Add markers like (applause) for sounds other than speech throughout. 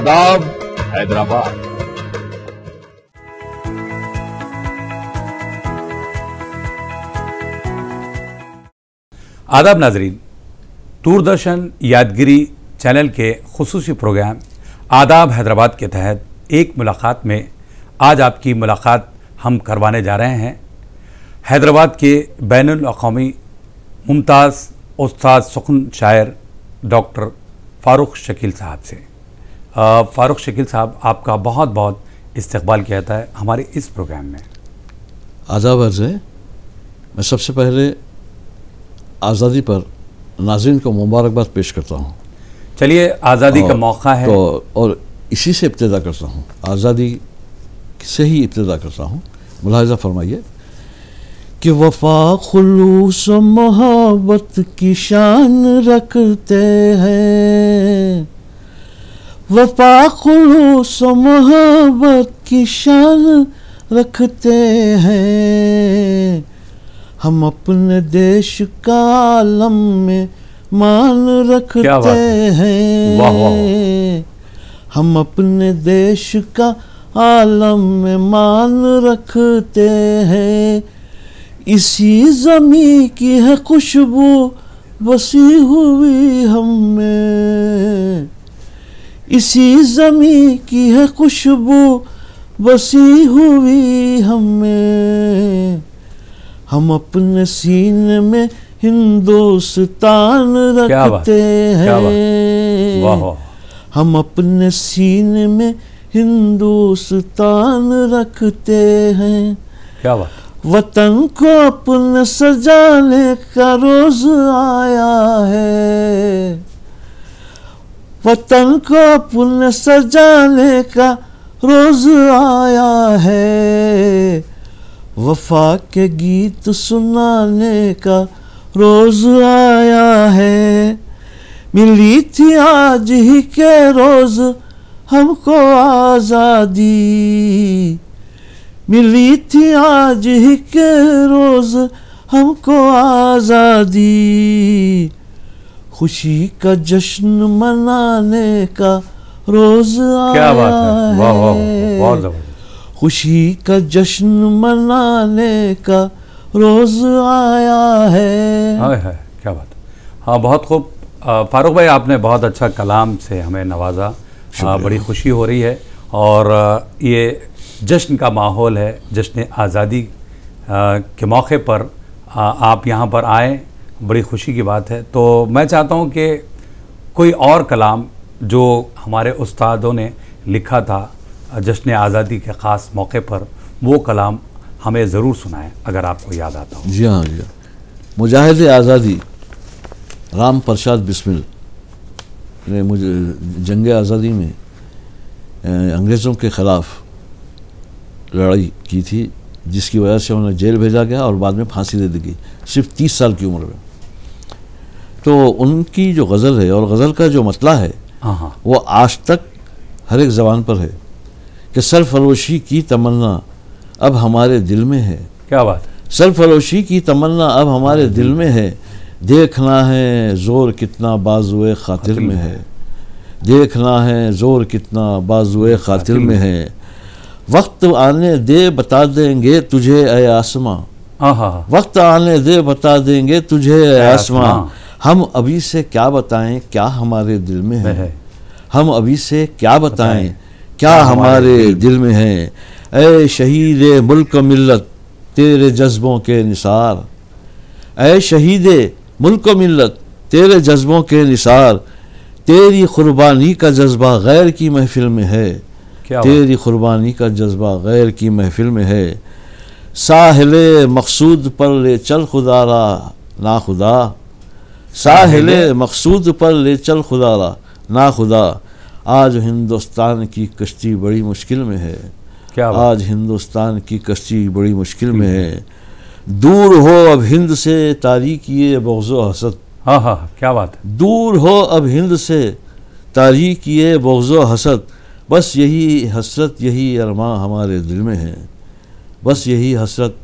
आदाब हैदराबाद आदाब नाजरीन दूरदर्शन यादगिरी चैनल के खसूसी प्रोग्राम आदाब हैदराबाद के तहत एक मुलाकात में आज आपकी मुलाकात हम करवाने जा रहे हैं हैदराबाद के बैन अवी मुमताज़ उस्ताद सुखन शायर डॉक्टर फ़ारूक शकील साहब से फ़ारूक शकील साहब आपका बहुत बहुत इस्तबाल किया जाता है हमारे इस प्रोग्राम में आज़ाब अर्ज है मैं सबसे पहले आज़ादी पर नाजिन को मुबारकबाद पेश करता हूँ चलिए आज़ादी का मौका है तो, और इसी से इब्तदा करता हूँ आज़ादी से ही इब्तदा करता हूँ मुलाजा फरमाइए कि वफा खलूस मोहब्बत की शान रखते हैं वफा खुलूस मोहब्बत की शान रखते हैं हम अपने देश का आलम में मान रखते हैं हम अपने देश का आलम में मान रखते हैं इसी जमी की है खुशबू बसी हुई हमें इसी जमी की है खुशबू बसी हुई हमें हम अपने सीने में हिंदुस्तान रखते हैं हम अपने सीने में हिंदुस्तान रखते हैं क्या बात वतन को अपने सजाने का रोज आया है वतन को पुण्य सजाने का रोज आया है वफा के गीत सुनाने का रोज आया है मिली थी आज ही के रोज हमको आज़ादी मिली थी आज ही के रोज हमको आज़ादी खुशी का जश्न मनाने का रोज क्या बात है वाह वाह बहुत खुशी का जश्न मनाने का रोज आया है हाय हाय क्या बात हाँ बहुत खूब फारूक भाई आपने बहुत अच्छा कलाम से हमें नवाजा आ, बड़ी खुशी हो रही है और ये जश्न का माहौल है जश्न आज़ादी के मौके पर आप यहाँ पर आए बड़ी खुशी की बात है तो मैं चाहता हूँ कि कोई और कलाम जो हमारे उस्तादों ने लिखा था जश्न आज़ादी के ख़ास मौके पर वो कलाम हमें ज़रूर सुनाएं अगर आपको याद आता हो जी हाँ जी हाँ। मुजाहिद आज़ादी राम प्रसाद बिस्मिल ने मुझे जंग आज़ादी में अंग्रेज़ों के ख़िलाफ़ लड़ाई की थी जिसकी वजह से उन्हें जेल भेजा गया और बाद में फांसी दे दी गई सिर्फ तीस साल की उम्र में तो उनकी जो गज़ल है और गज़ल का जो मतला है हाँ, हाँ। वो आज तक हर एक जबान पर है कि सरफरोशी की तमन्ना अब हमारे दिल में है क्या बात सरफरोशी की तमन्ना अब हमारे दिल में है देखना है ज़ोर कितना बाजुए खातिर में है देखना है ज़ोर कितना बाजुए खातिर में है वक्त आने दे बता देंगे तुझे अ आसमां हाँ, वक्त आने दे बता देंगे तुझे ए आसमां हम अभी से क्या बताएं क्या हमारे दिल में है, हम अभी से क्या बताएं क्या हमारे दिल में है ए शहीद मुल्क मिलत तेरे जज्बों के निसार ए शहीद मुल्क मिलत तेरे जज्बों के निसार तेरी कुर्बानी का जज्बा गैर की महफिल में है तेरी कुर्बानी का जज्बा गैर की महफिल में है साहले मकसूद पर ले चल खुदारा ना खुदा साहिल मकसूद पर ले चल खुदा ना खुदा आज हिंदुस्तान की कश्ती बड़ी मुश्किल में है क्या आज हिंदुस्तान की कश्ती बड़ी मुश्किल में है दूर हो अब हिंद से तारीख ये बगज़ो हसद हाँ, हाँ हाँ क्या बात है दूर हो अब हिंद से तारीख ये बगज़ो हसद बस यही हसरत यही अरमा हमारे दिल में है बस यही हसरत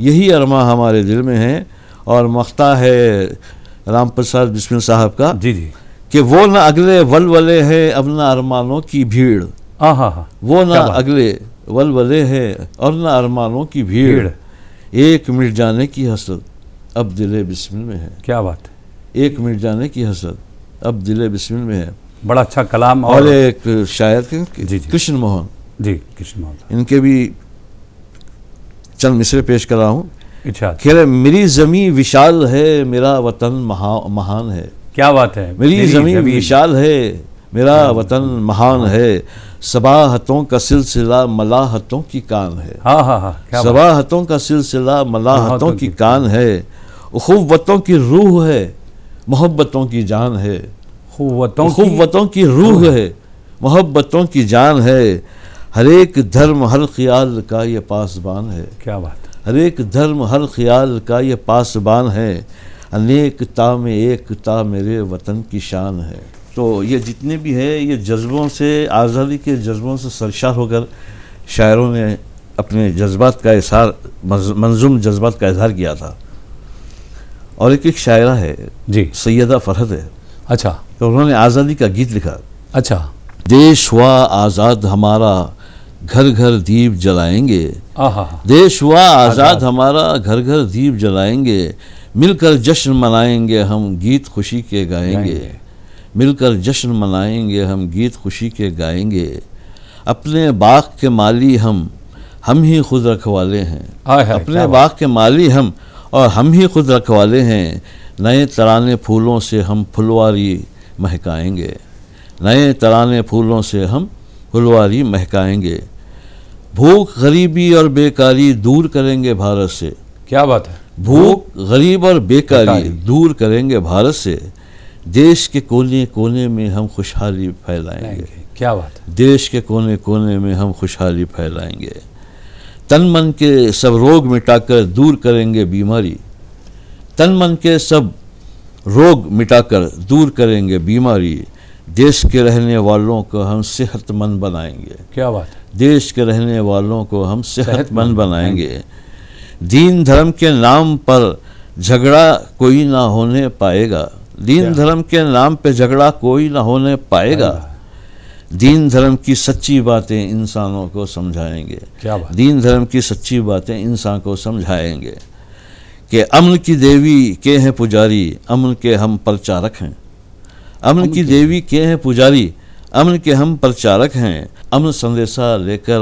यही अरमा हमारे दिल में है और मख्ता है राम प्रसाद बिस्मिल साहब का जी जी कि वो ना अगले वल वले है ना अरमानों की भीड़ वो ना अगले वल वले है और ना अरमानों की भीड़ एक मिट जाने की हसरत अब दिल बिस्मिल में है क्या बात है एक मिट जाने की हसरत अब दिल बिस्मिल में है बड़ा अच्छा कलाम और, और एक शायर कृष्ण मोहन जी कृष्ण मोहन इनके भी चंद मिसरे पेश कर रहा हूँ अच्छा, अच्छा। कह रहे मेरी जमी विशाल है मेरा वतन महा, महान है क्या बात है मेरी जमी विशाल है मेरा हाँ। वतन महान है सबाहतों का सिलसिला मलाहतों की कान है हाँ हाँ हाँ सबाहतों का सिलसिला मलाहतों की कान है खुवतों की रूह है मोहब्बतों की जान है खुवतों खुवतों की रूह है मोहब्बतों की जान है हर एक धर्म हर ख्याल का ये पासबान है क्या बात हर एक धर्म हर ख्याल का ये पासबान है अनेकता में एकता मेरे वतन की शान है तो ये जितने भी है ये जज्बों से आज़ादी के जज्बों से सरशार होकर शायरों ने अपने जज्बात का इजहार मंजूम जज्बात का इजहार किया था और एक एक शायरा है जी सैदा फरहत है अच्छा तो उन्होंने आज़ादी का गीत लिखा अच्छा देश हुआ आज़ाद हमारा घर घर दीप जलाएंगे देश हुआ आज़ाद हमारा घर घर दीप जलाएंगे मिलकर जश्न मनाएंगे हम गीत खुशी के गाएंगे मिलकर जश्न मनाएंगे हम गीत खुशी के गाएंगे अपने बाग के माली हम हम ही खुद रखवाले हैं अपने बाग के माली हम और हम ही खुद रखवाले हैं नए तराने फूलों से हम फुलवारी महकाएंगे नए तराने फूलों से हम फुलवारी महकाएंगे भूख गरीबी और बेकारी दूर करेंगे भारत से क्या बात है भूख गरीब और बेकारी, दूर करेंगे भारत से देश के कोने कोने में हम खुशहाली फैलाएंगे क्या बात है देश के कोने कोने में हम खुशहाली फैलाएंगे तन मन के सब रोग मिटाकर दूर करेंगे बीमारी तन मन के सब रोग मिटाकर दूर करेंगे बीमारी देश के रहने वालों को हम सेहतमंद बनाएंगे क्या बात है देश के रहने वालों को हम सेहतमंद हाँ। बनाएंगे दीन धर्म के नाम पर झगड़ा कोई ना होने पाएगा दीन धर्म के नाम पे झगड़ा कोई ना होने पाएगा हाँ। दीन धर्म की सच्ची बातें इंसानों को समझाएंगे क्या बात? दीन धर्म की सच्ची बातें इंसान को समझाएंगे कि अमन की देवी के हैं पुजारी अमन के हम प्रचारक हैं अमन की देवी के हैं पुजारी अमन के हम प्रचारक हैं अमन संदेशा लेकर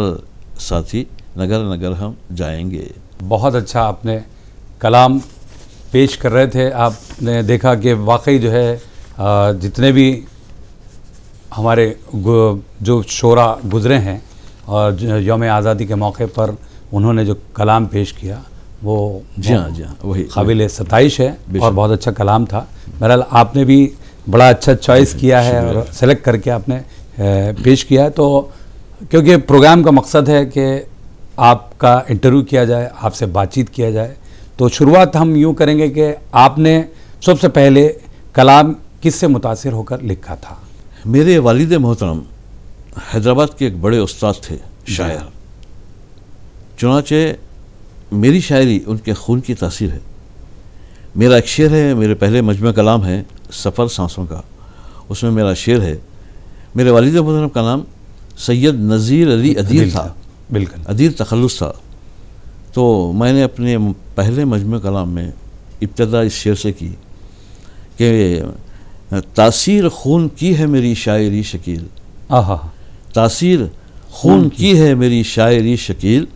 साथी नगर नगर हम जाएंगे बहुत अच्छा आपने कलाम पेश कर रहे थे आपने देखा कि वाकई जो है जितने भी हमारे जो शोरा गुज़रे हैं और योम आज़ादी के मौके पर उन्होंने जो कलाम पेश किया वो जी हाँ जी हाँ वही काबिल सतश है और बहुत अच्छा कलाम था बहरहाल आपने भी बड़ा अच्छा चॉइस किया है और सेलेक्ट करके आपने पेश किया है तो क्योंकि प्रोग्राम का मकसद है कि आपका इंटरव्यू किया जाए आपसे बातचीत किया जाए तो शुरुआत हम यूँ करेंगे कि आपने सबसे पहले कलाम किससे मुतासर होकर लिखा था मेरे वालिद मोहतरम हैदराबाद के एक बड़े उस्ताद थे शायर चुनाचे मेरी शायरी उनके खून की तासीर है मेरा एक शेर है मेरे पहले मजम कलाम है सफ़र सांसों का उसमें मेरा शेर है मेरे वालद मुहरम का नाम सैयद नज़ीर अली अदीर था बिल्कुल अदीर तखलस था तो मैंने अपने पहले मजम कलाम में इब्तदा इस शेर से की कि तासीर खून की है मेरी शायरी शकील आहा तासीर खून की है मेरी शायरी शकील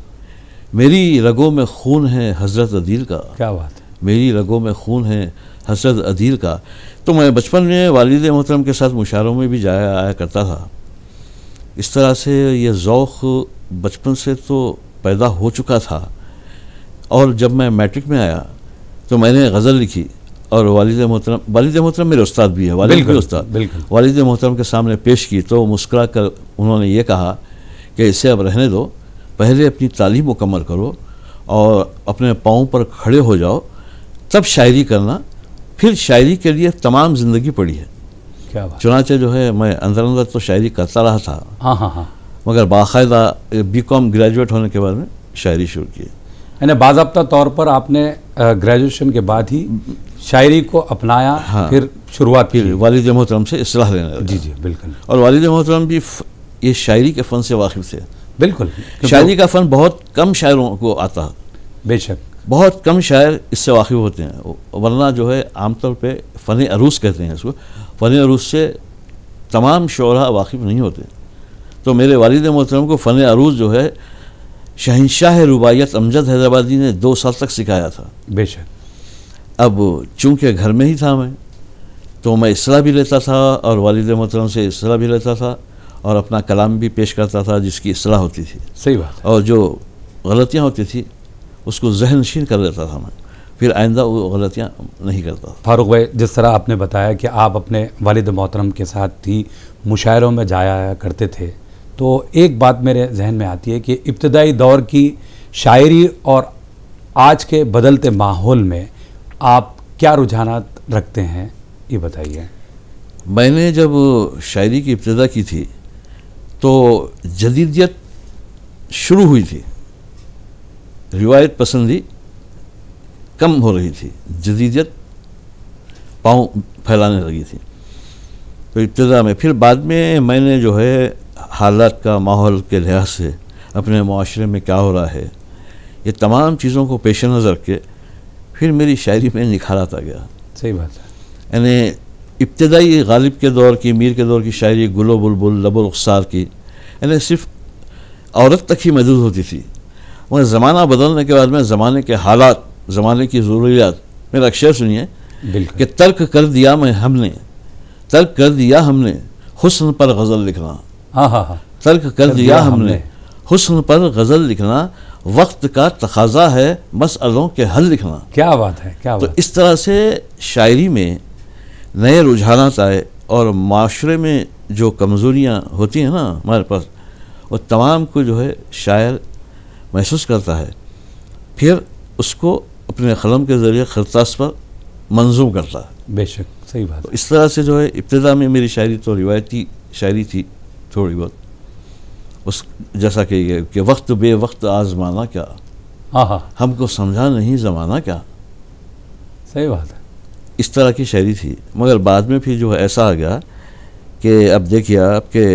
मेरी रगों में खून है हज़रत अदील का क्या बात मेरी रगों में खून है हसरत अधीर का तो मैं बचपन में वालद मोहतरम के साथ मुशारों में भी जाया आया करता था इस तरह से यह ओक़ बचपन से तो पैदा हो चुका था और जब मैं मैट्रिक में आया तो मैंने गज़ल लिखी और वालद मोहतरम वालद मोहतरम मेरे उस्ताद भी है वालद भी उस्ताद वालद मोहतरम के सामने पेश की तो मुस्करा कर उन्होंने ये कहा कि इसे अब रहने दो पहले अपनी तालीम मुकम्मल करो और अपने पाँव पर खड़े हो जाओ तब शायरी करना फिर शायरी के लिए तमाम ज़िंदगी पड़ी है क्या चुनाचे जो है मैं अंदर अंदर तो शायरी करता रहा था हाँ हाँ हाँ मगर बाकायदा बी कॉम ग्रेजुएट होने के बाद में शायरी शुरू की यानी बाबा तौर पर आपने ग्रेजुएशन के बाद ही शायरी को अपनाया हाँ, फिर शुरुआत की वालद मोहतरम से इसलाह लेने जी जी बिल्कुल और वालिद मोहतरम भी ये शायरी के फ़न से वाकिफ़ थे बिल्कुल शायरी का फ़न बहुत कम शायरों को आता बेशक बहुत कम शायर इससे वाकिफ होते हैं वरना जो है आमतौर पे फ़न अरूस कहते हैं इसको फ़न अरूस से तमाम शरा वाकिफ़ नहीं होते तो मेरे वालद मोहतरम को फ़न अरूस जो है शहनशाह रुबायत अमजद हैदराबादी ने दो साल तक सिखाया था बेशक अब चूँकि घर में ही था मैं तो मैं इसरा भी लेता था और वालद मोहतरम से इसरा भी लेता था और अपना कलाम भी पेश करता था जिसकी असलाह होती थी सही बात और जो गलतियाँ होती थी उसको जहनशीन कर देता था मैं फिर आइंदा वो गलतियाँ नहीं करता था फारूक भाई जिस तरह आपने बताया कि आप अपने वालद मोहतरम के साथ ही मुशायरों में जाया करते थे तो एक बात मेरे जहन में आती है कि इब्तदाई दौर की शायरी और आज के बदलते माहौल में आप क्या रुझान रखते हैं ये बताइए मैंने जब शायरी की इब्तदा की थी तो जदीदियत शुरू हुई थी रिवायत पसंदी कम हो रही थी जदीदियत पाँव फैलाने लगी थी तो इब्तदा में फिर बाद में मैंने जो है हालात का माहौल के लिहाज से अपने माशरे में क्या हो रहा है ये तमाम चीज़ों को पेश नज़र रख के फिर मेरी शायरी में निखाराता गया सही बात है यानी इब्तदाई गालिब के दौर की मीर के दौर की शायरी गुलो बुलबुल लबुल की यानी सिर्फ औरत तक ही महदूद होती थी मगर ज़माना बदलने के बाद में ज़माने के हालात ज़माने की ज़रूरियात मेरा अक्षर सुनिए कि तर्क कर दिया मैं हमने तर्क कर दिया हमने हुस्न पर गज़ल लिखना हाँ हाँ हाँ तर्क कर, दिया, हमने हुस्न पर गज़ल लिखना वक्त का तकाजा है मसलों के हल लिखना क्या बात है क्या तो इस तरह से शायरी में नए रुझान आए और माशरे में जो कमज़ोरियाँ होती हैं ना हमारे पास वो तमाम को जो है शायर महसूस करता है फिर उसको अपने कलम के ज़रिए खरतास पर मंजूम करता है बेशक सही बात तो इस तरह से जो है इब्तदा में मेरी शायरी तो रिवायती शायरी थी थोड़ी बहुत उस जैसा कि ये कि वक्त बे वक्त आजमाना क्या हाँ हाँ हमको समझा नहीं ज़माना क्या सही बात है इस तरह की शायरी थी मगर बाद में फिर जो है ऐसा आ गया कि अब देखिए आपके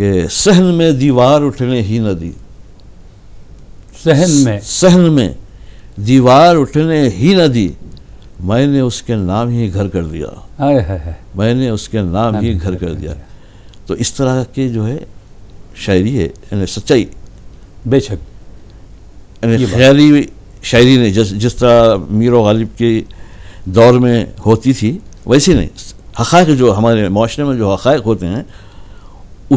के सहन में दीवार उठने ही न दी सहन में सहन में दीवार उठने ही न दी मैंने उसके नाम ही घर कर दिया है, है। मैंने उसके नाम, नाम ही घर कर दिया तो इस तरह के जो है शायरी है यानी सच्चाई बेशक ख्याली शायरी ने जिस जिस तरह मीर गालिब के दौर में होती थी वैसे नहीं हक़ जो हमारे माशरे में जो हक़ होते हैं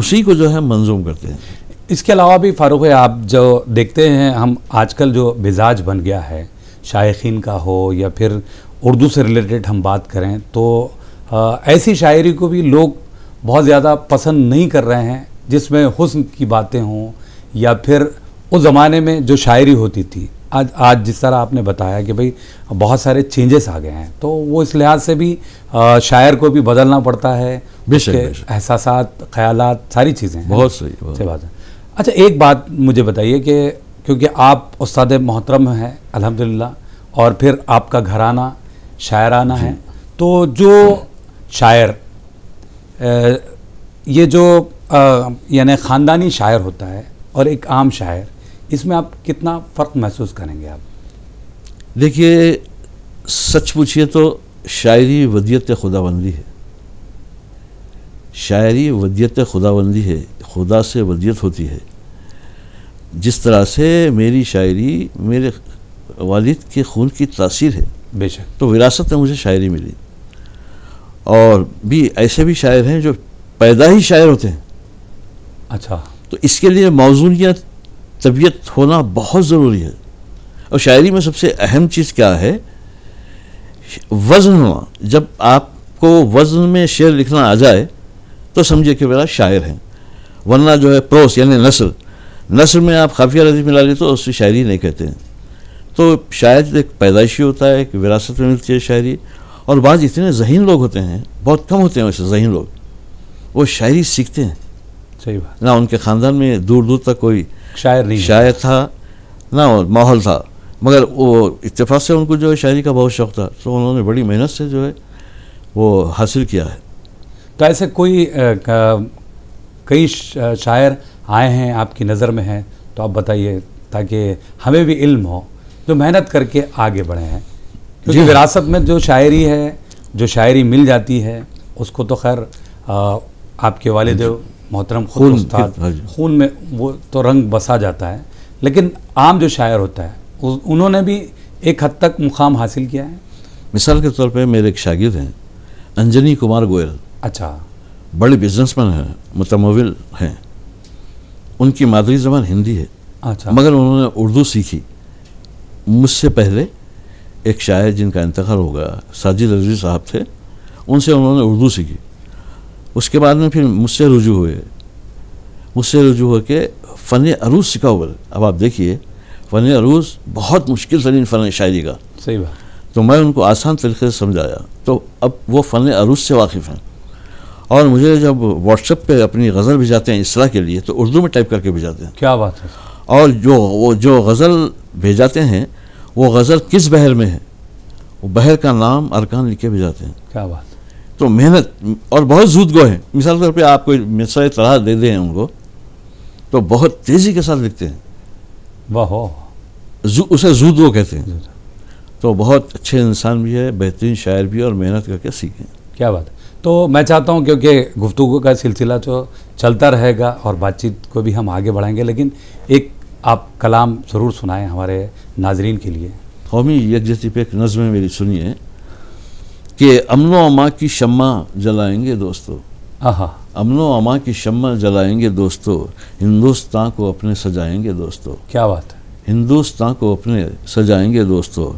उसी को जो है मंजूम करते हैं इसके अलावा भी फारूक आप जो देखते हैं हम आजकल जो मिजाज बन गया है शायक का हो या फिर उर्दू से रिलेटेड हम बात करें तो आ, ऐसी शायरी को भी लोग बहुत ज़्यादा पसंद नहीं कर रहे हैं जिसमें हुस्न की बातें हों या फिर उस ज़माने में जो शायरी होती थी आज आज जिस तरह आपने बताया कि भाई बहुत सारे चेंजेस आ गए हैं तो वो इस लिहाज से भी आ, शायर को भी बदलना पड़ता है बेशक एहसास ख्याल सारी चीज़ें बहुत सही बहुत बात है अच्छा एक बात मुझे बताइए कि क्योंकि आप उस्ताद मोहतरम हैं अल्हम्दुलिल्लाह और फिर आपका घराना शायराना है तो जो शायर ये जो यानी ख़ानदानी शायर होता है और एक आम शायर इसमें आप कितना फ़र्क महसूस करेंगे आप देखिए सच पूछिए तो शायरी वदियत खुदाबंदी है शायरी वदियत खुदाबंदी है खुदा से वदियत होती है जिस तरह से मेरी शायरी मेरे वालिद के खून की तासीर है बेशक तो विरासत में मुझे शायरी मिली और भी ऐसे भी शायर हैं जो पैदा ही शायर होते हैं अच्छा तो इसके लिए मौजूनियत तबीयत होना बहुत ज़रूरी है और शायरी में सबसे अहम चीज़ क्या है वज़न हुआ जब आपको वज़न में शेर लिखना आ जाए तो समझिए कि मेरा शायर है वरना जो है प्रोस यानी नस्ल नसर में आप खाफिया रदीफ मिला लेते तो उससे शायरी नहीं कहते हैं तो शायद एक पैदाइशी होता है एक विरासत में मिलती है शायरी और बाद इतने जहीन लोग होते हैं बहुत कम होते हैं वैसे जहीन लोग वो शायरी सीखते हैं सही बात ना उनके ख़ानदान में दूर दूर तक कोई शायर नहीं शायर था ना माहौल था मगर वो इतफाक़ से उनको जो है शायरी का बहुत शौक़ था तो उन्होंने बड़ी मेहनत से जो है वो हासिल किया है तो ऐसे कोई कई शायर आए हैं आपकी नज़र में हैं तो आप बताइए ताकि हमें भी इल्म हो जो मेहनत करके आगे बढ़े हैं क्योंकि हाँ। विरासत में जो शायरी है जो शायरी मिल जाती है उसको तो खैर आपके जो मोहतरम खून था खून में वो तो रंग बसा जाता है लेकिन आम जो शायर होता है उन्होंने भी एक हद तक मुकाम हासिल किया है मिसाल के तौर पे मेरे एक शागिद हैं अंजनी कुमार गोयल अच्छा बड़े बिजनेसमैन हैं मुतमविल हैं उनकी मादरी जबान हिंदी है अच्छा मगर उन्होंने उर्दू सीखी मुझसे पहले एक शायर जिनका इंतकाल हो गया साजिद रजी साहब थे उनसे उन्होंने उर्दू सीखी उसके बाद में फिर मुझसे रुजू हुए मुझसे रुजू के फ़न अरूज सीखा हुआ अब आप देखिए फ़न अरूज बहुत मुश्किल तरीन फ़न शायरी का सही बात तो मैं उनको आसान तरीके से समझाया तो अब वो फ़न अरूज से वाकिफ़ हैं और मुझे जब व्हाट्सएप पे अपनी गज़ल भेजाते हैं इसरा के लिए तो उर्दू में टाइप करके भेजाते हैं क्या बात है और जो वो जो गज़ल भेजाते हैं वो गज़ल किस बहर में है वो बहर का नाम अरकान लिख के भेजाते हैं क्या बात तो मेहनत और बहुत जूद गो है मिसाल तौर पर आप कोई मिसाल तरह दे दें उनको तो बहुत तेज़ी के साथ लिखते हैं वाह जू, उसे जूद गो कहते हैं तो बहुत अच्छे इंसान भी है बेहतरीन शायर भी है और मेहनत करके सीखें क्या बात है तो मैं चाहता हूँ क्योंकि गुफ्तु का सिलसिला जो तो चलता रहेगा और बातचीत को भी हम आगे बढ़ाएंगे लेकिन एक आप कलाम ज़रूर सुनाएं हमारे नाजरीन के लिए कौमी यकजती पे एक नज़म मेरी सुनिए कि अमन अमा की शम्मा जलाएंगे दोस्तों अमन अमा की शम्मा जलाएंगे दोस्तों हिंदुस्तान को अपने सजाएंगे दोस्तों क्या बात है हिंदुस्तान को अपने सजाएंगे दोस्तों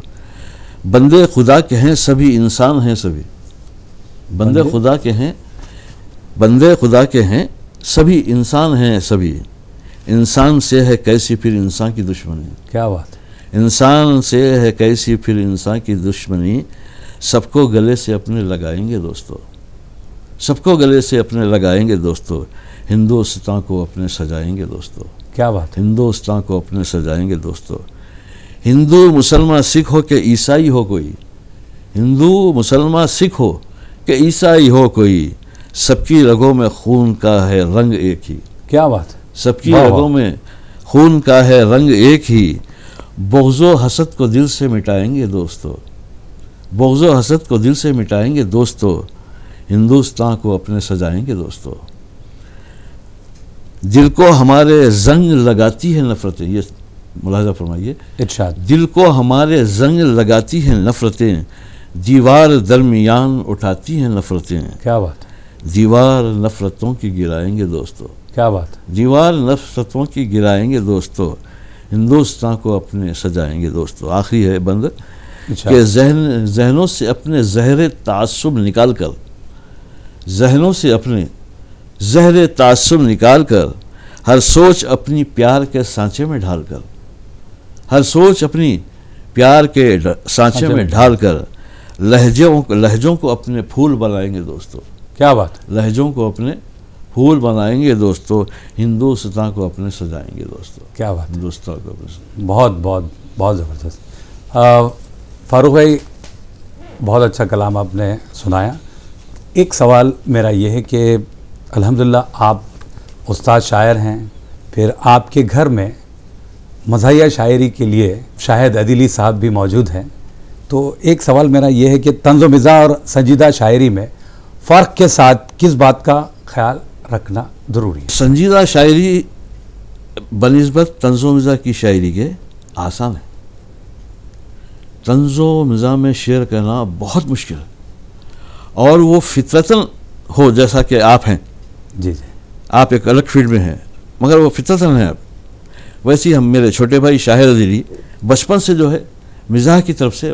बंदे खुदा के हैं सभी इंसान हैं सभी बंदे हाँ खुदा के हैं बंदे खुदा के हैं सभी इंसान हैं सभी इंसान से है कैसी फिर इंसान की दुश्मनी क्या बात है इंसान से है कैसी फिर इंसान की दुश्मनी सबको गले से अपने लगाएंगे दोस्तों सबको गले से अपने लगाएंगे दोस्तों हिंदुस्तान को अपने सजाएंगे दोस्तों क्या बात हिंदुस्तान को अपने सजाएंगे दोस्तों हिंदू मुसलमान सिख हो के ईसाई हो कोई हिंदू मुसलमान सिख हो कि ईसाई हो कोई सबकी रगों में खून का है रंग एक ही क्या बात सबकी रगों में खून का है रंग एक ही बोगज़ो हसद को दिल से मिटाएंगे दोस्तों बोगज़ो हसद को दिल से मिटाएंगे दोस्तों हिंदुस्तान को अपने सजाएंगे दोस्तों दिल को हमारे जंग लगाती है नफरतें ये मुलाजा फरमाइए दिल को हमारे जंग लगाती है नफरतें दीवार दरमियान उठाती हैं नफरतें क्या बात दीवार नफरतों की गिराएंगे दोस्तों क्या बात दीवार नफरतों की गिराएंगे दोस्तों हिंदुस्तान को अपने सजाएंगे दोस्तों आखिरी है बंद अच्छा। के जहन जहनों से अपने जहर तसब निकाल कर जहनों से अपने जहर तसब निकाल कर हर सोच अपनी प्यार के सांचे में ढाल कर हर सोच अपनी प्यार के सांचे अच्छा। में ढाल कर लहजों लहजों को अपने फूल बनाएंगे दोस्तों क्या बात लहजों को अपने फूल बनाएंगे दोस्तों हिंदुस्तान को अपने सजाएंगे दोस्तों क्या बात दोस्तों को अपने बहुत बहुत बहुत ज़बरदस्त फारूक भाई बहुत अच्छा कलाम आपने सुनाया एक सवाल मेरा ये है कि अल्हम्दुलिल्लाह आप उस्ताद शायर हैं फिर आपके घर में मजाया शायरी के लिए शायद अदिली साहब भी मौजूद हैं तो एक सवाल मेरा ये है कि तंज मिज़ा और संजीदा शायरी में फ़र्क के साथ किस बात का ख्याल रखना ज़रूरी है संजीदा शायरी बनस्बत तंज मिज़ा की शायरी के आसान है तंज मिज़ा में शेर कहना बहुत मुश्किल है और वो फितरतन हो जैसा कि आप हैं जी जी आप एक अलग फील्ड में हैं मगर वो फितरतन है आप वैसे ही हम मेरे छोटे भाई शाहिर अली बचपन से जो है मिजाह की तरफ से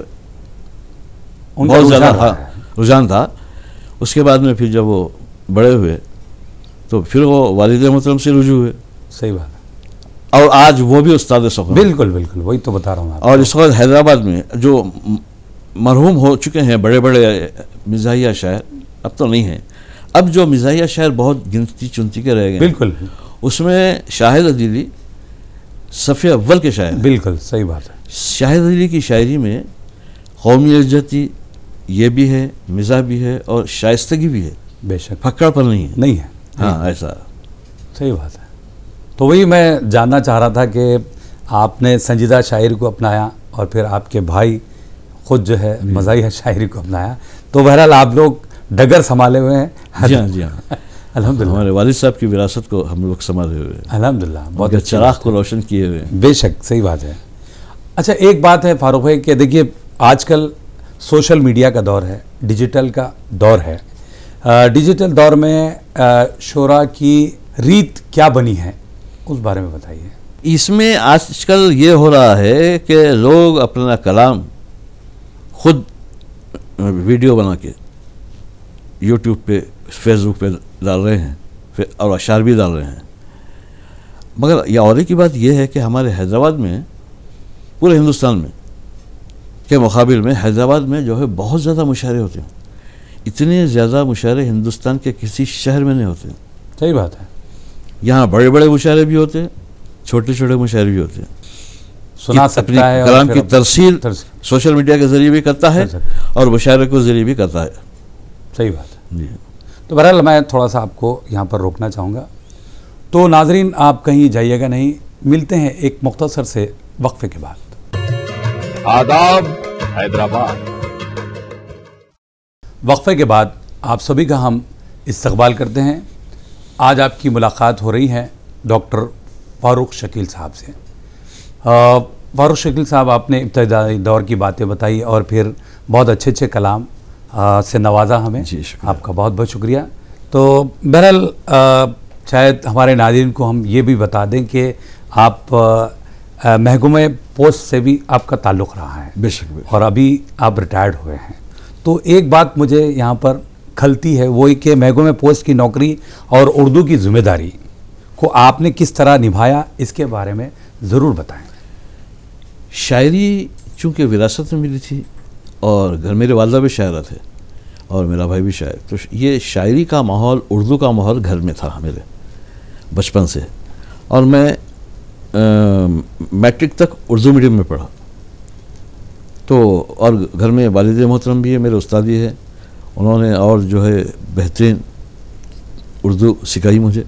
बहुत ज़्यादा था रुझान हाँ, था उसके बाद में फिर जब वो बड़े हुए तो फिर वो वालद मोहतरम से रुझू हुए सही बात है और आज वो भी उस्ताद सखर बिल्कुल बिल्कुल वही तो बता रहा हूँ और इस वक्त हैदराबाद में जो मरहूम हो चुके हैं बड़े बड़े मिजाहिया शायर अब तो नहीं हैं अब जो मिजाहिया शायर बहुत गिनती चुनती के रह गए बिल्कुल उसमें शाहिद अदीली सफ़े अव्वल के शायर बिल्कुल सही बात है शाहिद अदीली की शायरी में कौमी इज्जती ये भी है मिज़ा भी है और शाइस्तगी भी है बेशक पर नहीं है नहीं है हाँ ऐसा सही बात है तो वही मैं जानना चाह रहा था कि आपने संजीदा शायरी को अपनाया और फिर आपके भाई खुद जो है मजाही शायरी को अपनाया तो बहरहाल आप लोग डगर संभाले हुए हैं जी हाँ जी हाँ (laughs) अलहमदिल्ला हमारे वालिद साहब की विरासत को हम लोग संभाले हुए हैं अलहमदिल्ला बहुत चराख चराग को रोशन किए हुए हैं बेशक सही बात है अच्छा एक बात है फारूक भाई कि देखिए आजकल सोशल मीडिया का दौर है डिजिटल का दौर है डिजिटल दौर में शोरा की रीत क्या बनी है उस बारे में बताइए इसमें आजकल ये हो रहा है कि लोग अपना कलाम खुद वीडियो बना के यूट्यूब पे फेसबुक पे डाल रहे हैं फिर और अशार भी डाल रहे हैं मगर यह और की बात यह है कि हमारे हैदराबाद में पूरे हिंदुस्तान में के मुकाबले में हैदराबाद में जो है बहुत ज़्यादा मुशारे होते हैं इतने ज़्यादा मुशारे हिंदुस्तान के किसी शहर में नहीं होते सही बात है यहाँ बड़े बड़े मुशारे भी होते हैं छोटे छोटे मुशारे भी होते हैं सुना सकता है कलाम की तरसील सोशल मीडिया के जरिए भी करता है और मुशारे को जरिए भी करता है सही बात है जी तो बहरहाल मैं थोड़ा सा आपको यहाँ पर रोकना चाहूँगा तो नाजरीन आप कहीं जाइएगा नहीं मिलते हैं एक मुख्तसर से वक्फे के बाद आदाब हैदराबाद वक्फे के बाद आप सभी का हम इस्तकबाल करते हैं आज आपकी मुलाकात हो रही है डॉक्टर फारूक शकील साहब से फारूक शकील साहब आपने इब्तदाई दौर की बातें बताई और फिर बहुत अच्छे अच्छे कलाम आ, से नवाजा हमें आपका बहुत बहुत शुक्रिया तो बहरहाल शायद हमारे नादिन को हम ये भी बता दें कि आप महकुमे पोस्ट से भी आपका ताल्लुक़ रहा है बेशक और अभी आप रिटायर्ड हुए हैं तो एक बात मुझे यहाँ पर खलती है वो कि महकुमे पोस्ट की नौकरी और उर्दू की जिम्मेदारी को आपने किस तरह निभाया इसके बारे में ज़रूर बताएं शायरी चूँकि विरासत में मिली थी और घर मेरे वालदा भी शायरा थे और मेरा भाई भी शायर तो ये शायरी का माहौल उर्दू का माहौल घर में था मेरे बचपन से और मैं मैट्रिक तक उर्दू मीडियम में पढ़ा तो और घर में वालद मोहतरम भी है मेरे उस्तादी है उन्होंने और जो है बेहतरीन उर्दू सिखाई मुझे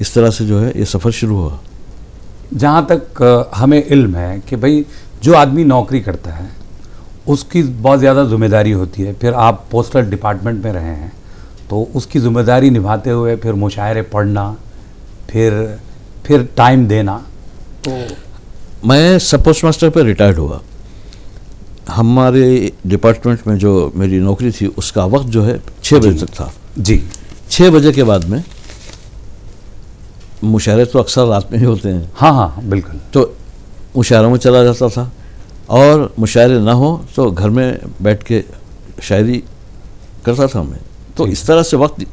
इस तरह से जो है ये सफ़र शुरू हुआ जहाँ तक हमें इल्म है कि भाई जो आदमी नौकरी करता है उसकी बहुत ज़्यादा जिम्मेदारी होती है फिर आप पोस्टल डिपार्टमेंट में रहे हैं तो उसकी जिम्मेदारी निभाते हुए फिर मुशायरे पढ़ना फिर फिर टाइम देना तो मैं सब पोस्ट मास्टर पर रिटायर्ड हुआ हमारे डिपार्टमेंट में जो मेरी नौकरी थी उसका वक्त जो है छः बजे तक था जी छः बजे के बाद में मुशारे तो अक्सर रात में ही होते हैं हाँ हाँ बिल्कुल तो मुशारों में चला जाता था और मुशारे ना हो तो घर में बैठ के शायरी करता था मैं तो इस तरह से वक्त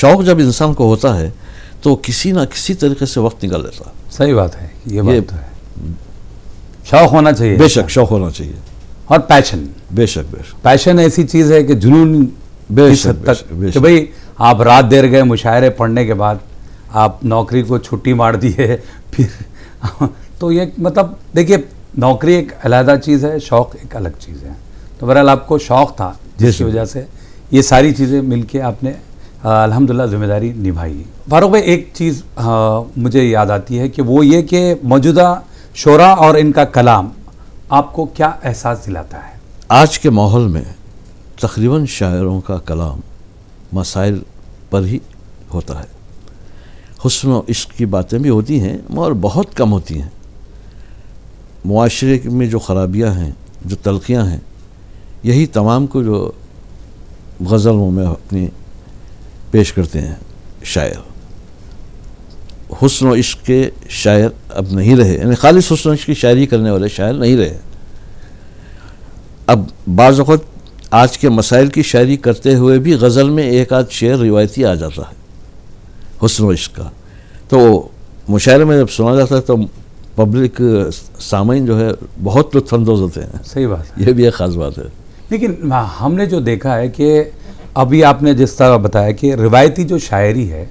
शौक़ जब इंसान को होता है तो किसी ना किसी तरीके से वक्त निकल लेता सही बात है ये, ये बात तो है शौक होना चाहिए बेशक शौक होना चाहिए और पैशन बेशक बेशक पैशन ऐसी चीज़ है कि जुनून बेशक तक भाई आप रात देर गए मुशायरे पढ़ने के बाद आप नौकरी को छुट्टी मार दी है (laughs) फिर (laughs) तो ये मतलब देखिए नौकरी एक अलहदा चीज़ है शौक़ एक अलग चीज़ है तो बहरहाल आपको शौक़ था जिसकी वजह से ये सारी चीज़ें मिलके आपने अलहमदिल्ला ज़िम्मेदारी निभाई फारूक भाई एक चीज़ मुझे याद आती है कि वो ये कि मौजूदा शोरा और इनका कलाम आपको क्या एहसास दिलाता है आज के माहौल में तकरीबन शायरों का कलाम मसाइल पर ही होता है हसन इश्क की बातें भी होती हैं मगर बहुत कम होती हैं माशरे में जो खराबियाँ हैं जो तलखियाँ हैं यही तमाम को जो गज़लों में अपनी पेश करते हैं शायर हुसन इश्क के शायर अब नहीं रहे यानी खालिश हुसन इश्क की शायरी करने वाले शायर नहीं रहे अब बाज़ आज के मसाइल की शायरी करते हुए भी गज़ल में एक आध शेर रिवायती आ जाता है हसन इश्क का तो मुशायरे में जब सुना जाता है तो पब्लिक सामीन जो है बहुत लुत्फानंदोज होते हैं सही बात है। यह भी एक ख़ास बात है लेकिन हाँ, हमने जो देखा है कि अभी आपने जिस तरह बताया कि रिवायती जो शायरी है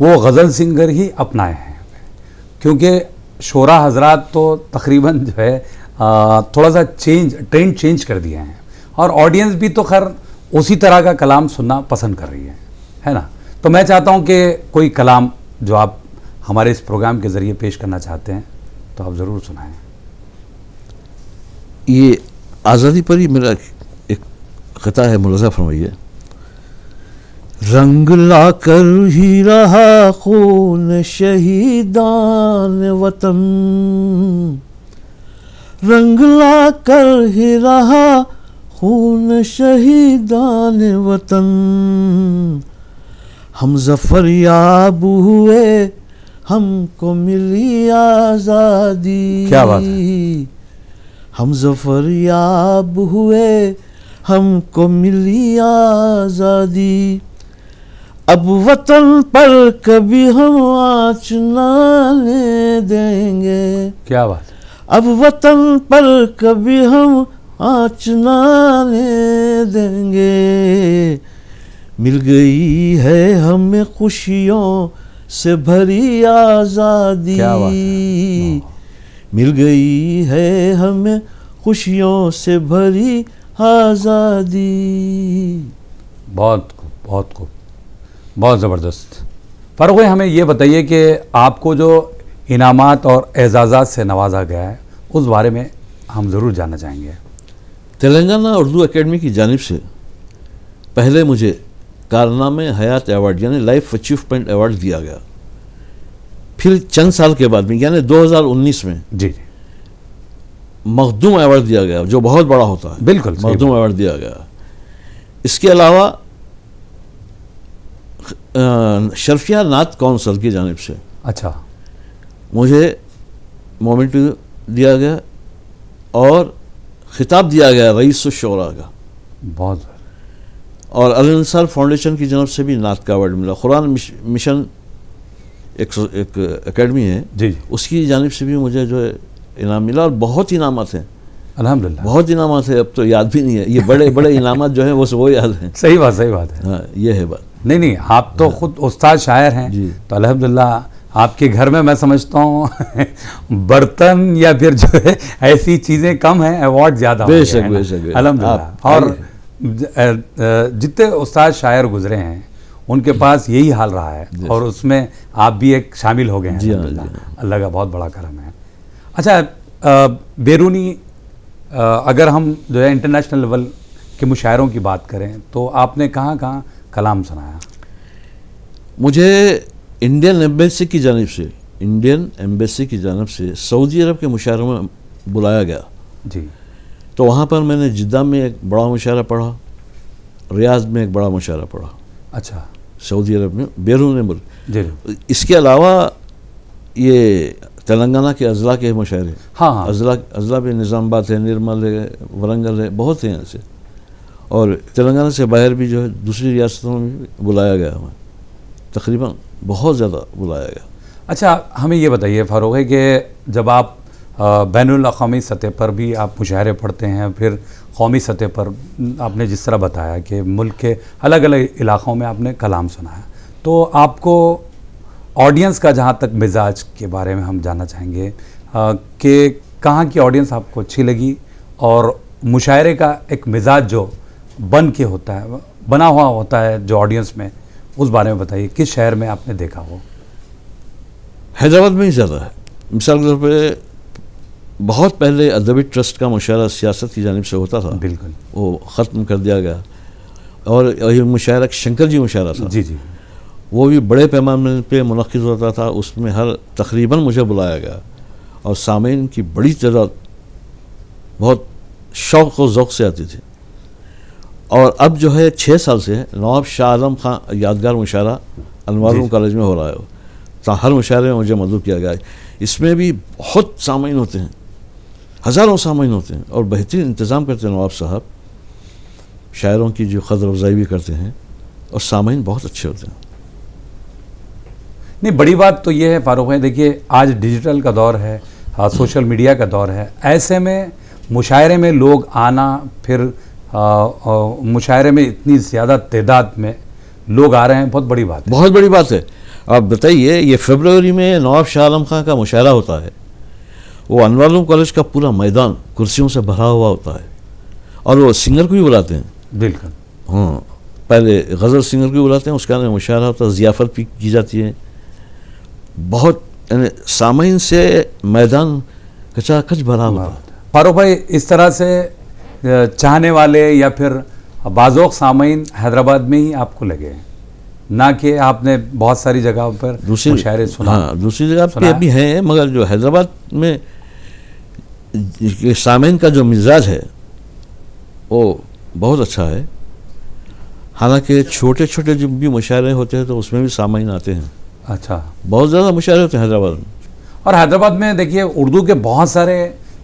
वो गज़ल सिंगर ही अपनाए हैं क्योंकि शोरा हजरात तो तकरीबन जो है थोड़ा सा चेंज ट्रेंड चेंज कर दिए हैं और ऑडियंस भी तो खैर उसी तरह का कलाम सुनना पसंद कर रही है है ना तो मैं चाहता हूँ कि कोई कलाम जो आप हमारे इस प्रोग्राम के ज़रिए पेश करना चाहते हैं तो आप ज़रूर सुनाएं ये आज़ादी पर ही मेरा एक ख़ता है मुलजा फरमाइए रंग ला कर ही रहा खून शहीदान वतन रंग ला कर ही रहा खून शहीदान वतन हम जफर याब हुए हमको मिली आज़ादी क्या बात है? हम जफर याब हुए हमको मिली आज़ादी अब वतन पर कभी हम आँच ले देंगे क्या बात अब वतन पर कभी हम आँच ले देंगे मिल गई है हमें खुशियों से भरी आज़ादी मिल गई है हमें खुशियों से भरी आज़ादी बहुत खूब बहुत खूब बहुत ज़बरदस्त फ़र्क हमें यह बताइए कि आपको जो इनामत और एजाज़ात से नवाजा गया है उस बारे में हम ज़रूर जानना चाहेंगे तेलंगाना उर्दू अकेडमी की जानब से पहले मुझे कारनामे हयात अवार्ड यानी लाइफ अचीवमेंट अवार्ड दिया गया फिर चंद साल के बाद में यानी 2019 में जी मखदूम अवार्ड दिया गया जो बहुत बड़ा होता है बिल्कुल मखदूम अवार्ड दिया गया इसके अलावा शर्फिया नाथ कौंसल की जानब से अच्छा मुझे मोमेंट दिया गया और खिताब दिया गया रईस शरा का बहुत और अलसार फाउंडेशन की जानब से भी नात का अवार्ड मिला कुरान मिशन एक एक एकेडमी है जी उसकी जानब से भी मुझे जो है इनाम मिला और बहुत इनामत हैं अलहमद बहुत इनाम है अब तो याद भी नहीं है ये बड़े बड़े इनामत जो हैं वो वो याद हैं सही बात सही बात है हाँ ये है बात नहीं नहीं आप तो हाँ। खुद उस्ताद शायर हैं तो अलहमदिल्ला आपके घर में मैं समझता हूँ (laughs) बर्तन या फिर जो है ऐसी चीज़ें कम हैं अवार्ड ज़्यादा बेशक बेशक अलहमदिल्ला और जितने उस्ताद शायर गुजरे हैं उनके पास यही हाल रहा है और उसमें आप भी एक शामिल हो गए हैं हाँ, हाँ। अल्लाह का बहुत बड़ा करम है अच्छा बैरूनी अगर हम जो है इंटरनेशनल लेवल के मुशायरों की बात करें तो आपने कहाँ कहाँ कलाम सुनाया मुझे इंडियन एम्बेसी की जानब से इंडियन एम्बेसी की जानब से सऊदी अरब के मुशारे में बुलाया गया जी तो वहाँ पर मैंने जिद्दा में एक बड़ा मुशारा पढ़ा रियाज में एक बड़ा मुशारा पढ़ा अच्छा सऊदी अरब में बैरून मुल्क इसके अलावा ये तेलंगाना के अजला के मुशायरे हाँ, हाँ अजला अजला भी निज़ामबाद है निर्मल है वरंगल है बहुत हैं ऐसे और तेलंगाना से बाहर भी जो है दूसरी रियासतों में बुलाया गया हमें तकरीबन बहुत ज़्यादा बुलाया गया अच्छा हमें ये बताइए फारूक है कि जब आप बैन अवी सतह पर भी आप मुशाहरे पढ़ते हैं फिर कौमी सतह पर आपने जिस तरह बताया कि मुल्क के अलग अलग इलाक़ों में आपने कलाम सुनाया तो आपको ऑडियंस का जहाँ तक मिजाज के बारे में हम जानना चाहेंगे कि कहाँ की ऑडियंस आपको अच्छी लगी और मुशायरे का एक मिजाज जो बन के होता है बना हुआ होता है जो ऑडियंस में उस बारे में बताइए किस शहर में आपने देखा हो हैदराबाद में ही ज़्यादा है मिसाल के तौर पर बहुत पहले अदबी ट्रस्ट का मुशायरा सियासत की जानब से होता था बिल्कुल वो ख़त्म कर दिया गया और ये मुशायरा शंकर जी मुशायरा था जी जी वो भी बड़े पैमाने पर मनद होता था उसमें हर तकरीबन मुझे बुलाया गया और सामीन की बड़ी तदाद बहुत शौक़ और ओक़ से आती थी और अब जो है छः साल से नवाब शाह आलम खां यादगार मुशारा अनवर कॉलेज में हो रहा है तो हर मुशारे में मुझे मदद किया गया है इसमें भी बहुत सामयन होते हैं हज़ारों सामीन होते हैं और बेहतरीन इंतज़ाम करते हैं नवाब साहब शायरों की जो कदर अफजाई भी करते हैं और सामीन बहुत अच्छे होते हैं नहीं बड़ी बात तो ये है फारूक भाई देखिए आज डिजिटल का दौर है सोशल मीडिया का दौर है ऐसे में मुशायरे में लोग आना फिर मुशायरे में इतनी ज़्यादा तादाद में लोग आ रहे हैं बहुत बड़ी बात है बहुत बड़ी बात है आप बताइए ये फेबरवरी में नवाब शाह आलम खां का मुशायरा होता है वो अनवारुम कॉलेज का पूरा मैदान कुर्सियों से भरा हुआ होता है और वो सिंगर को भी बुलाते हैं बिल्कुल हाँ पहले गज़ल सिंगर को भी बुलाते हैं उसका मुशायरा होता है जियाफत भी की जाती है बहुत यानी से मैदान कचाकच भरा हुआ फारूक भाई इस तरह से चाहने वाले या फिर बाजोक सामीन हैदराबाद में ही आपको लगे हैं ना कि आपने बहुत सारी जगहों पर दूसरी मुशायरे सुना हाँ दूसरी जगह पे अभी हैं मगर जो हैदराबाद में सामीन का जो मिजाज है वो बहुत अच्छा है हालांकि छोटे छोटे जब भी मुशायरे होते हैं तो उसमें भी सामीन आते हैं अच्छा बहुत ज़्यादा मुशायरे होते हैं हैदराबाद में और हैदराबाद में देखिए उर्दू के बहुत सारे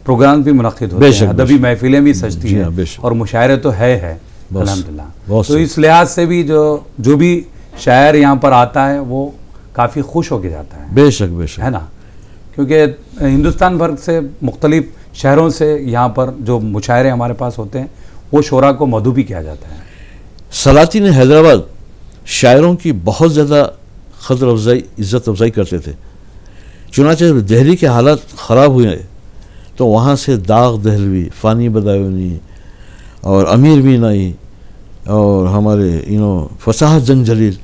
प्रोग्राम भी मुनद होते हैं अदबी महफिलें भी सजती हैं हाँ, और मुशायरे तो है है अलहमदिल्ला तो इस लिहाज से भी जो जो भी शायर यहाँ पर आता है वो काफ़ी खुश होके जाता है बेशक बेशक है ना क्योंकि हिंदुस्तान भर से मुख्तलिफ शहरों से यहाँ पर जो मुशायरे हमारे पास होते हैं वो शोरा को मधु भी किया जाता है सलातिन हैदराबाद शायरों की बहुत ज़्यादा खदर अफजाई इज़्ज़त अफजाई करते थे चुनाचे दहली के हालात ख़राब हुए तो वहाँ से दाग दहलवी फ़ानी बदायूनी और अमीर मीनाई और हमारे यू नो फसाह जंग जलील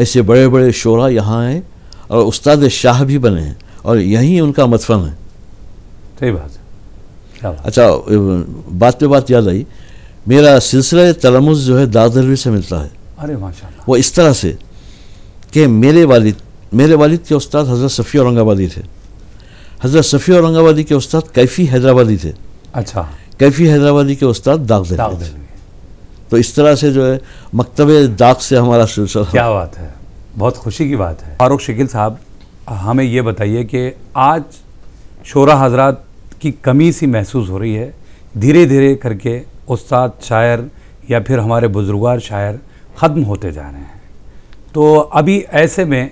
ऐसे बड़े बड़े शोरा यहाँ आए और उस्ताद शाह भी बने हैं और यहीं उनका मतफन है सही बात है अच्छा बात पे बात याद आई मेरा सिलसिला तलमुज जो है दाग दहलवी से मिलता है अरे माशा वो इस तरह से कि मेरे वालिद मेरे वालिद के उस्ताद हज़रत सफ़ी औरंगाबादी थे हज़रत सफ़ी औरंगाबादी के उस्ताद कैफ़ी हैदराबादी थे अच्छा कैफ़ी हैदराबादी के उस्ताद दाग दे तो इस तरह से जो है मकतबे दाग से हमारा सिलसिला क्या बात है बहुत खुशी की बात है फारूक शकील साहब हमें ये बताइए कि आज शोरा हजरा की कमी सी महसूस हो रही है धीरे धीरे करके उस्ताद शायर या फिर हमारे बुजुर्गार शायर ख़त्म होते जा रहे हैं तो अभी ऐसे में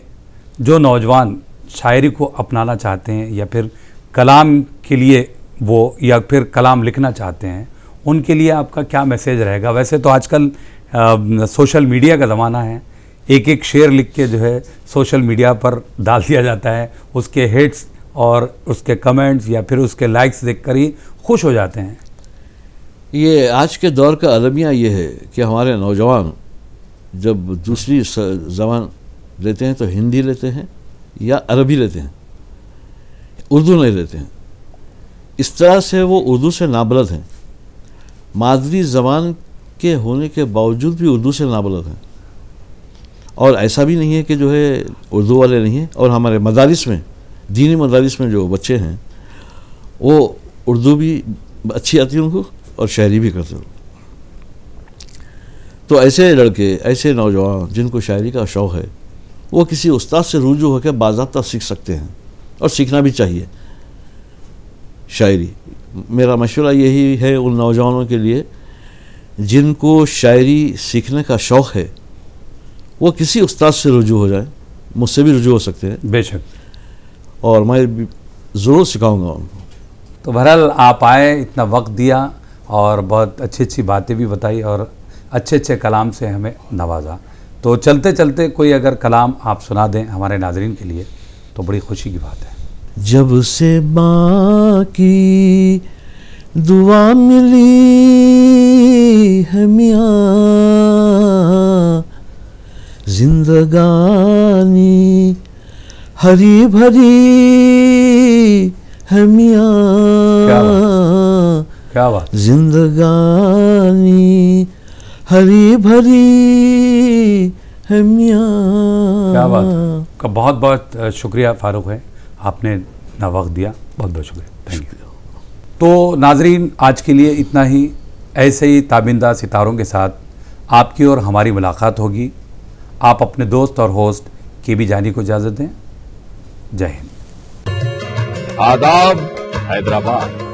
जो नौजवान शायरी को अपनाना चाहते हैं या फिर कलाम के लिए वो या फिर कलाम लिखना चाहते हैं उनके लिए आपका क्या मैसेज रहेगा वैसे तो आजकल सोशल मीडिया का ज़माना है एक एक शेयर लिख के जो है सोशल मीडिया पर डाल दिया जाता है उसके हिट्स और उसके कमेंट्स या फिर उसके लाइक्स देखकर ही खुश हो जाते हैं ये आज के दौर का अलमिया ये है कि हमारे नौजवान जब दूसरी जबान लेते हैं तो हिंदी लेते हैं या अरबी लेते हैं उर्दू नहीं लेते हैं इस तरह से वो उर्दू से नाबलद हैं मादरी ज़बान के होने के बावजूद भी उर्दू से नाबलद हैं और ऐसा भी नहीं है कि जो है उर्दू वाले नहीं हैं और हमारे मदारस में दीनी मदारस में जो बच्चे हैं वो उर्दू भी अच्छी आती है उनको और शायरी भी करते हैं तो ऐसे लड़के ऐसे नौजवान जिनको शायरी का शौक़ है वो किसी उस्ताद से रूजू होकर बाबा सीख सकते हैं और सीखना भी चाहिए शायरी मेरा मशवरा यही है उन नौजवानों के लिए जिनको शायरी सीखने का शौक़ है वो किसी उस्ताद से रुजू हो जाए मुझसे भी रुजू हो सकते हैं बेशक और मैं ज़रूर सिखाऊंगा उनको तो बहरहाल आप आए इतना वक्त दिया और बहुत अच्छी अच्छी बातें भी बताई और अच्छे अच्छे कलाम से हमें नवाजा तो चलते चलते कोई अगर कलाम आप सुना दें हमारे नाजरन के लिए तो बड़ी खुशी की बात है जब से माँ की दुआ मिली हमिया जिंदगानी हरी भरी हमिया क्या बात जिंदगानी हरी भरी है क्या बात का बहुत बहुत शुक्रिया फारूक है आपने ना वक्त दिया बहुत बहुत शुक्रिया थैंक यू तो नाजरीन आज के लिए इतना ही ऐसे ही ताबिंदा सितारों के साथ आपकी और हमारी मुलाकात होगी आप अपने दोस्त और होस्ट के भी जानी को इजाज़त दें जय हिंद आदाब हैदराबाद